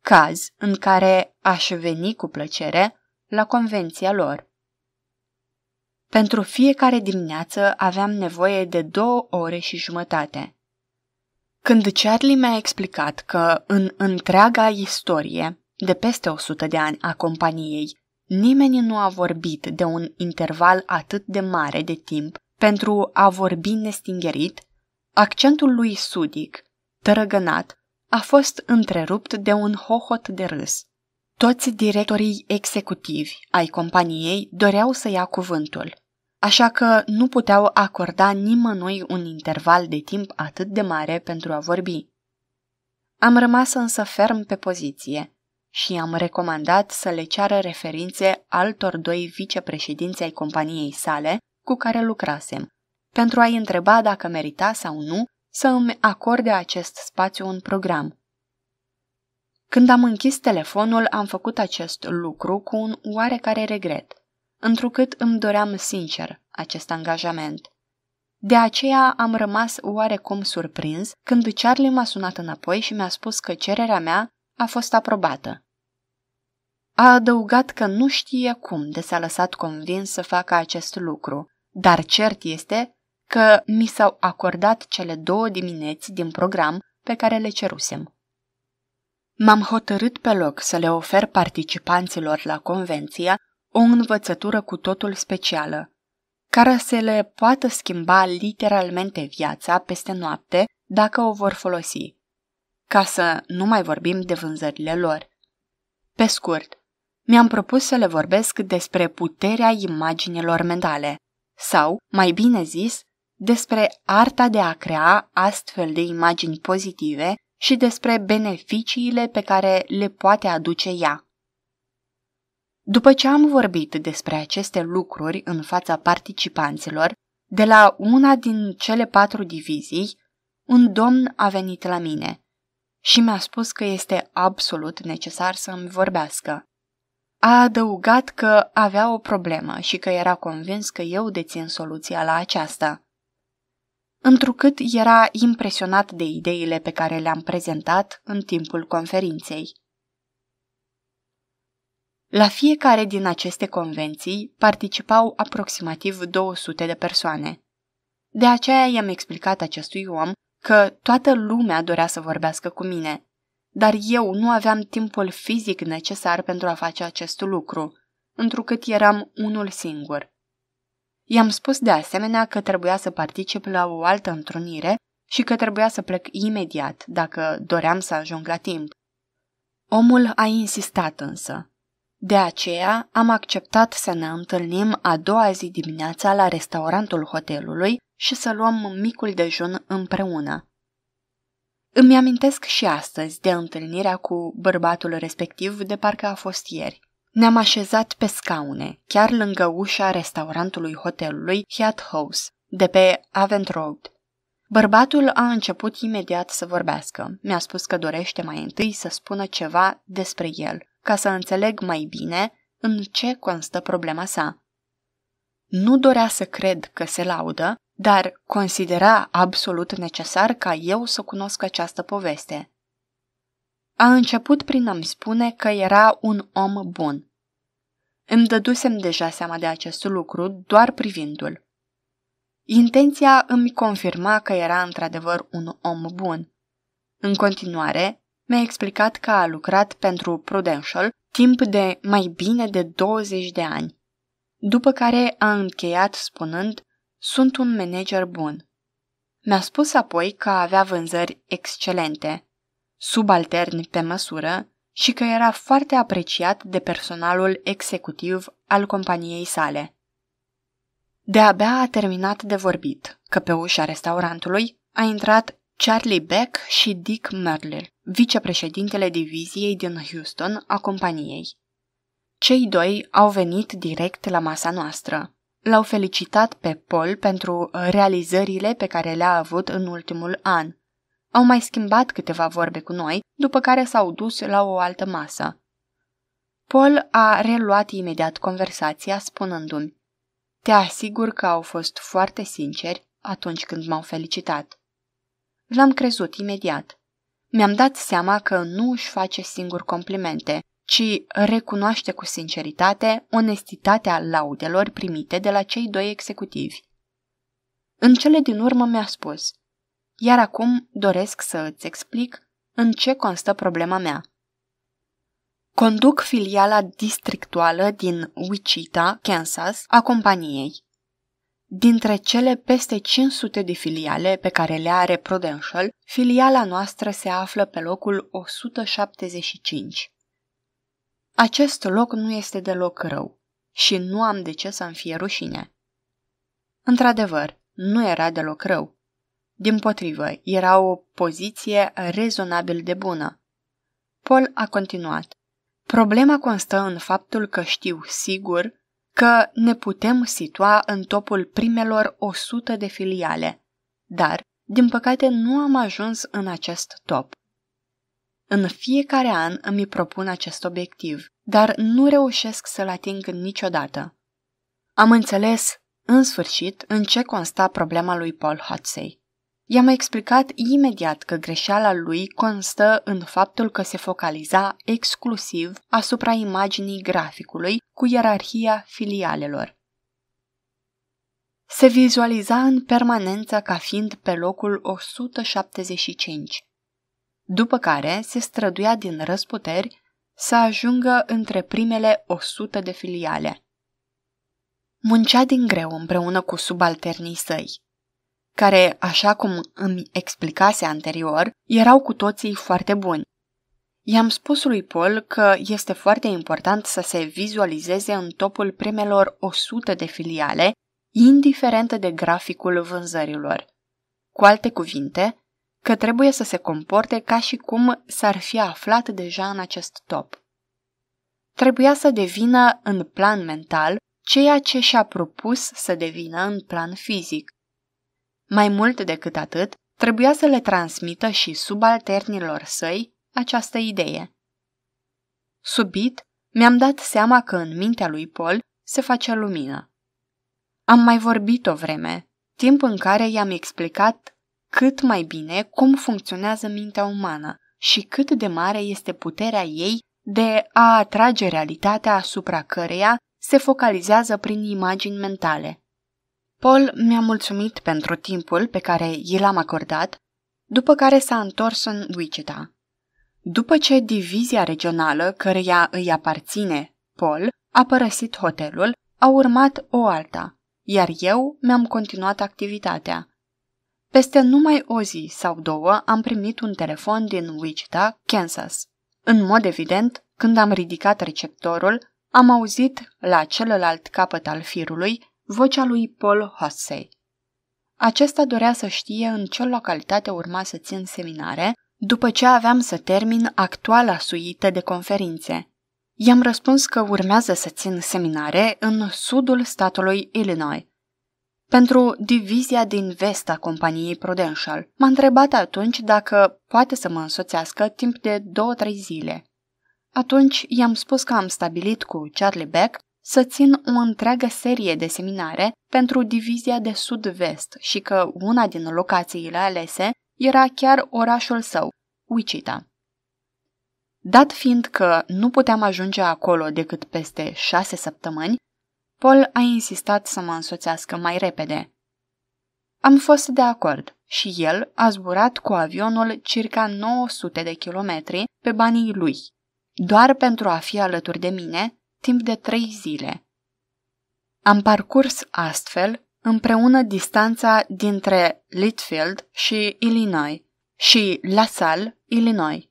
Caz în care aș veni cu plăcere la convenția lor. Pentru fiecare dimineață aveam nevoie de două ore și jumătate. Când Charlie mi-a explicat că în întreaga istorie, de peste 100 de ani a companiei, nimeni nu a vorbit de un interval atât de mare de timp pentru a vorbi nestingerit, accentul lui sudic, tărăgănat, a fost întrerupt de un hohot de râs. Toți directorii executivi ai companiei doreau să ia cuvântul așa că nu puteau acorda nimănui un interval de timp atât de mare pentru a vorbi. Am rămas însă ferm pe poziție și am recomandat să le ceară referințe altor doi vicepreședinți ai companiei sale cu care lucrasem, pentru a-i întreba dacă merita sau nu să îmi acorde acest spațiu în program. Când am închis telefonul, am făcut acest lucru cu un oarecare regret – întrucât îmi doream sincer acest angajament. De aceea am rămas oarecum surprins când Charlie m-a sunat înapoi și mi-a spus că cererea mea a fost aprobată. A adăugat că nu știe cum de s-a lăsat convins să facă acest lucru, dar cert este că mi s-au acordat cele două dimineți din program pe care le cerusem. M-am hotărât pe loc să le ofer participanților la convenția o învățătură cu totul specială, care se le poată schimba literalmente viața peste noapte dacă o vor folosi, ca să nu mai vorbim de vânzările lor. Pe scurt, mi-am propus să le vorbesc despre puterea imaginilor mentale, sau, mai bine zis, despre arta de a crea astfel de imagini pozitive și despre beneficiile pe care le poate aduce ea. După ce am vorbit despre aceste lucruri în fața participanților, de la una din cele patru divizii, un domn a venit la mine și mi-a spus că este absolut necesar să îmi vorbească. A adăugat că avea o problemă și că era convins că eu dețin soluția la aceasta. Întrucât era impresionat de ideile pe care le-am prezentat în timpul conferinței. La fiecare din aceste convenții participau aproximativ 200 de persoane. De aceea i-am explicat acestui om că toată lumea dorea să vorbească cu mine, dar eu nu aveam timpul fizic necesar pentru a face acest lucru, întrucât eram unul singur. I-am spus de asemenea că trebuia să particip la o altă întrunire și că trebuia să plec imediat dacă doream să ajung la timp. Omul a insistat însă de aceea am acceptat să ne întâlnim a doua zi dimineața la restaurantul hotelului și să luăm micul dejun împreună. Îmi amintesc și astăzi de întâlnirea cu bărbatul respectiv de parcă a fost ieri. Ne-am așezat pe scaune, chiar lângă ușa restaurantului hotelului Hyatt House, de pe Avent Road. Bărbatul a început imediat să vorbească. Mi-a spus că dorește mai întâi să spună ceva despre el – ca să înțeleg mai bine în ce constă problema sa. Nu dorea să cred că se laudă, dar considera absolut necesar ca eu să cunosc această poveste. A început prin a-mi spune că era un om bun. Îmi dădusem deja seama de acest lucru doar privindu-l. Intenția îmi confirma că era într-adevăr un om bun. În continuare, mi-a explicat că a lucrat pentru Prudential timp de mai bine de 20 de ani, după care a încheiat spunând, sunt un manager bun. Mi-a spus apoi că avea vânzări excelente, subalterni pe măsură și că era foarte apreciat de personalul executiv al companiei sale. De-abia a terminat de vorbit, că pe ușa restaurantului a intrat Charlie Beck și Dick Merlil vicepreședintele diviziei din Houston a companiei. Cei doi au venit direct la masa noastră. L-au felicitat pe Paul pentru realizările pe care le-a avut în ultimul an. Au mai schimbat câteva vorbe cu noi, după care s-au dus la o altă masă. Paul a reluat imediat conversația spunându-mi Te asigur că au fost foarte sinceri atunci când m-au felicitat. L-am crezut imediat. Mi-am dat seama că nu își face singur complimente, ci recunoaște cu sinceritate onestitatea laudelor primite de la cei doi executivi. În cele din urmă mi-a spus, iar acum doresc să îți explic în ce constă problema mea. Conduc filiala districtuală din Wichita, Kansas, a companiei. Dintre cele peste 500 de filiale pe care le are Prudential, filiala noastră se află pe locul 175. Acest loc nu este deloc rău și nu am de ce să-mi fie rușine. Într-adevăr, nu era deloc rău. Din potrivă, era o poziție rezonabil de bună. Paul a continuat. Problema constă în faptul că știu sigur că ne putem situa în topul primelor 100 de filiale, dar, din păcate, nu am ajuns în acest top. În fiecare an îmi propun acest obiectiv, dar nu reușesc să-l ating niciodată. Am înțeles, în sfârșit, în ce consta problema lui Paul Hotsey. I-am explicat imediat că greșeala lui constă în faptul că se focaliza exclusiv asupra imaginii graficului cu ierarhia filialelor. Se vizualiza în permanență ca fiind pe locul 175, după care se străduia din răsputeri să ajungă între primele 100 de filiale. Muncea din greu împreună cu subalternii săi, care, așa cum îmi explicase anterior, erau cu toții foarte buni. I-am spus lui Paul că este foarte important să se vizualizeze în topul primelor 100 de filiale, indiferent de graficul vânzărilor. Cu alte cuvinte, că trebuie să se comporte ca și cum s-ar fi aflat deja în acest top. Trebuia să devină în plan mental ceea ce și-a propus să devină în plan fizic. Mai mult decât atât, trebuia să le transmită și subalternilor săi această idee. Subit, mi-am dat seama că în mintea lui Paul se face lumină. Am mai vorbit o vreme, timp în care i-am explicat cât mai bine cum funcționează mintea umană și cât de mare este puterea ei de a atrage realitatea asupra căreia se focalizează prin imagini mentale. Paul mi-a mulțumit pentru timpul pe care i l-am acordat, după care s-a întors în Wichita. După ce divizia regională căreia îi aparține, Paul, a părăsit hotelul, a urmat o alta, iar eu mi-am continuat activitatea. Peste numai o zi sau două am primit un telefon din Wichita, Kansas. În mod evident, când am ridicat receptorul, am auzit la celălalt capăt al firului vocea lui Paul Hossey. Acesta dorea să știe în ce localitate urma să țin seminare, după ce aveam să termin actuala suită de conferințe. I-am răspuns că urmează să țin seminare în sudul statului Illinois, pentru divizia din vest a companiei Prudential. M-a întrebat atunci dacă poate să mă însoțească timp de două-trei zile. Atunci i-am spus că am stabilit cu Charlie Beck să țin o întreagă serie de seminare pentru divizia de sud-vest și că una din locațiile alese era chiar orașul său, Wichita. Dat fiind că nu puteam ajunge acolo decât peste șase săptămâni, Paul a insistat să mă însoțească mai repede. Am fost de acord și el a zburat cu avionul circa 900 de kilometri pe banii lui, doar pentru a fi alături de mine timp de trei zile. Am parcurs astfel împreună distanța dintre Litfield și Illinois și La Salle, Illinois.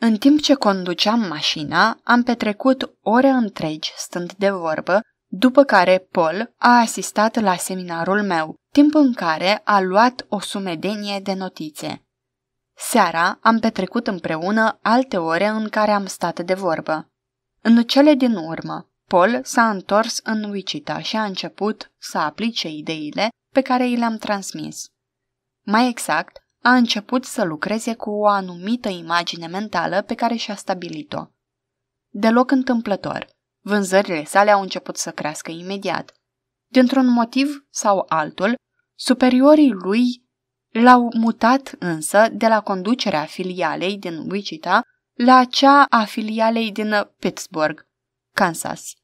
În timp ce conduceam mașina, am petrecut ore întregi stând de vorbă, după care Paul a asistat la seminarul meu, timp în care a luat o sumedenie de notițe. Seara am petrecut împreună alte ore în care am stat de vorbă. În cele din urmă, Paul s-a întors în Wichita și a început să aplice ideile pe care i le-am transmis. Mai exact, a început să lucreze cu o anumită imagine mentală pe care și-a stabilit-o. Deloc întâmplător, vânzările sale au început să crească imediat. Dintr-un motiv sau altul, superiorii lui l-au mutat însă de la conducerea filialei din Wichita la cea a filialei din Pittsburgh, Kansas,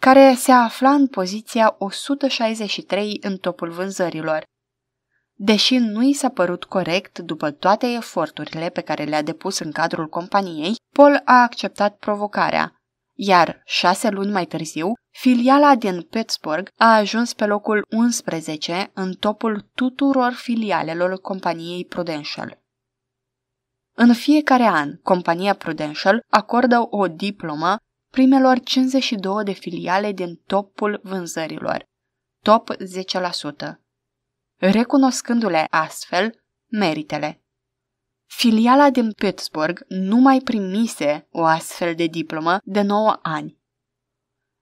care se afla în poziția 163 în topul vânzărilor. Deși nu i s-a părut corect după toate eforturile pe care le-a depus în cadrul companiei, Paul a acceptat provocarea, iar șase luni mai târziu, filiala din Pittsburgh a ajuns pe locul 11 în topul tuturor filialelor companiei Prudential. În fiecare an, compania Prudential acordă o diplomă primelor 52 de filiale din topul vânzărilor, top 10%, recunoscându-le astfel meritele. Filiala din Pittsburgh nu mai primise o astfel de diplomă de 9 ani.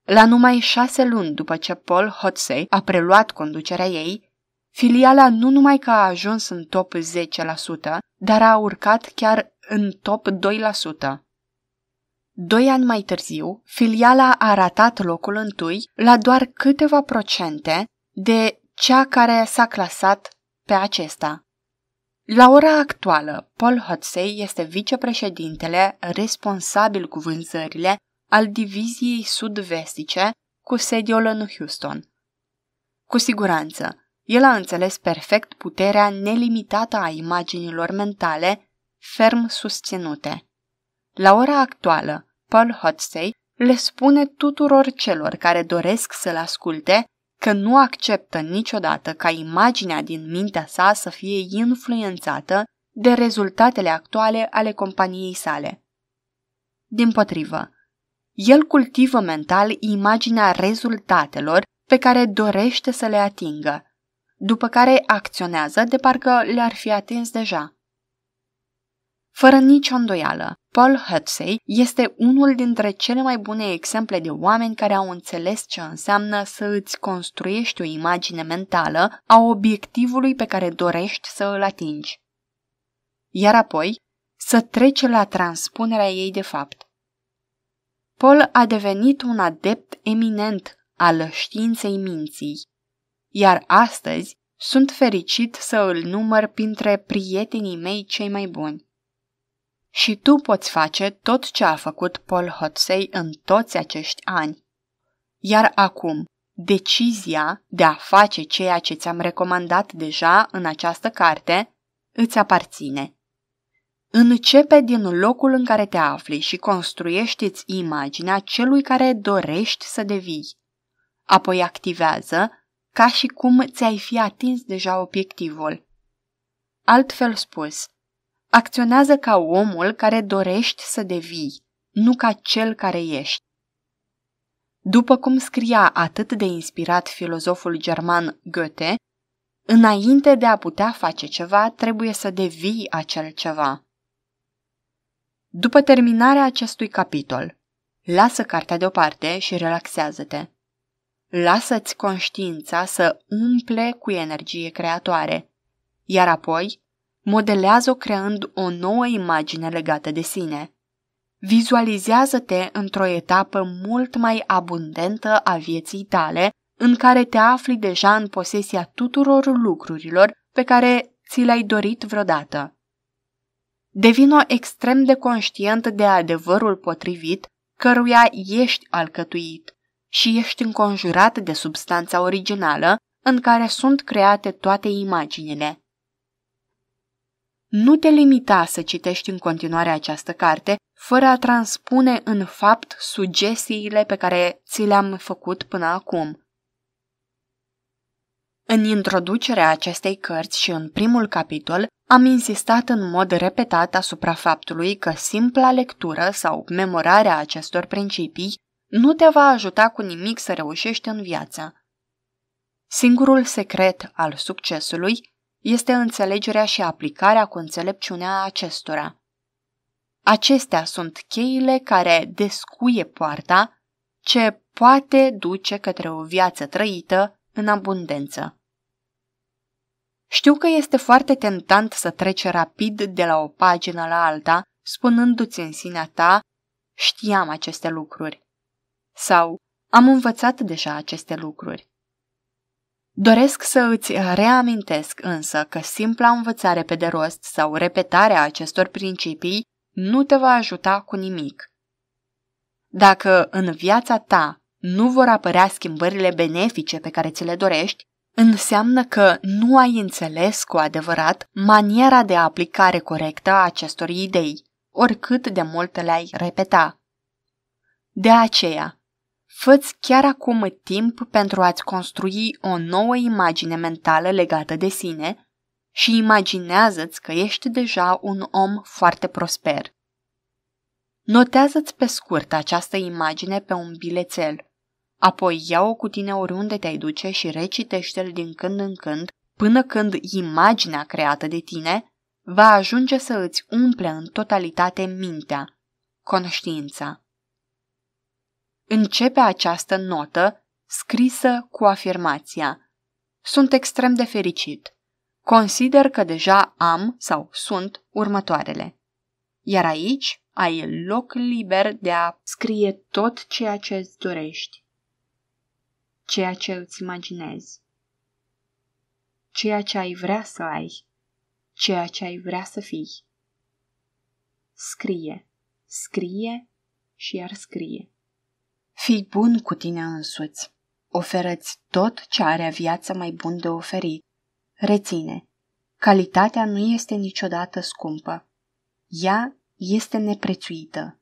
La numai șase luni după ce Paul Hotsey a preluat conducerea ei, Filiala nu numai că a ajuns în top 10%, dar a urcat chiar în top 2%. Doi ani mai târziu, filiala a ratat locul întâi la doar câteva procente de cea care s-a clasat pe acesta. La ora actuală, Paul Hotsey este vicepreședintele responsabil cu vânzările al diviziei sud-vestice cu sediul în Houston. Cu siguranță, el a înțeles perfect puterea nelimitată a imaginilor mentale, ferm susținute. La ora actuală, Paul Hotsey le spune tuturor celor care doresc să-l asculte că nu acceptă niciodată ca imaginea din mintea sa să fie influențată de rezultatele actuale ale companiei sale. Din potrivă, el cultivă mental imaginea rezultatelor pe care dorește să le atingă după care acționează de parcă le-ar fi atins deja. Fără nicio îndoială, Paul Hutsey este unul dintre cele mai bune exemple de oameni care au înțeles ce înseamnă să îți construiești o imagine mentală a obiectivului pe care dorești să îl atingi. Iar apoi, să treci la transpunerea ei de fapt. Paul a devenit un adept eminent al științei minții iar astăzi sunt fericit să îl număr printre prietenii mei cei mai buni. Și tu poți face tot ce a făcut Paul Hotsey în toți acești ani. Iar acum, decizia de a face ceea ce ți-am recomandat deja în această carte îți aparține. Începe din locul în care te afli și construiește-ți imaginea celui care dorești să devii. Apoi activează ca și cum ți-ai fi atins deja obiectivul. Altfel spus, acționează ca omul care dorești să devii, nu ca cel care ești. După cum scria atât de inspirat filozoful german Goethe, înainte de a putea face ceva, trebuie să devii acel ceva. După terminarea acestui capitol, lasă cartea deoparte și relaxează-te lasă-ți conștiința să umple cu energie creatoare, iar apoi modelează-o creând o nouă imagine legată de sine. Vizualizează-te într-o etapă mult mai abundentă a vieții tale, în care te afli deja în posesia tuturor lucrurilor pe care ți le-ai dorit vreodată. Devino extrem de conștient de adevărul potrivit căruia ești alcătuit și ești înconjurat de substanța originală în care sunt create toate imaginile. Nu te limita să citești în continuare această carte fără a transpune în fapt sugestiile pe care ți le-am făcut până acum. În introducerea acestei cărți și în primul capitol, am insistat în mod repetat asupra faptului că simpla lectură sau memorarea acestor principii nu te va ajuta cu nimic să reușești în viață. Singurul secret al succesului este înțelegerea și aplicarea cu înțelepciunea acestora. Acestea sunt cheile care descuie poarta ce poate duce către o viață trăită în abundență. Știu că este foarte tentant să treci rapid de la o pagină la alta, spunându-ți în sinea ta, știam aceste lucruri sau am învățat deja aceste lucruri. Doresc să îți reamintesc însă că simpla învățare pe de rost sau repetarea acestor principii nu te va ajuta cu nimic. Dacă în viața ta nu vor apărea schimbările benefice pe care ți le dorești, înseamnă că nu ai înțeles cu adevărat maniera de aplicare corectă a acestor idei, oricât de mult le-ai repeta. De aceea, Făți chiar acum timp pentru a-ți construi o nouă imagine mentală legată de sine și imaginează-ți că ești deja un om foarte prosper. Notează-ți pe scurt această imagine pe un bilețel, apoi ia-o cu tine oriunde te-ai duce și recitește-l din când în când până când imaginea creată de tine va ajunge să îți umple în totalitate mintea, conștiința Începe această notă scrisă cu afirmația Sunt extrem de fericit. Consider că deja am sau sunt următoarele. Iar aici ai loc liber de a scrie tot ceea ce îți dorești, ceea ce îți imaginezi, ceea ce ai vrea să ai, ceea ce ai vrea să fii. Scrie, scrie și iar scrie. Fii bun cu tine însuți. Oferă-ți tot ce are viața mai bun de oferi. Reține, calitatea nu este niciodată scumpă. Ea este neprețuită.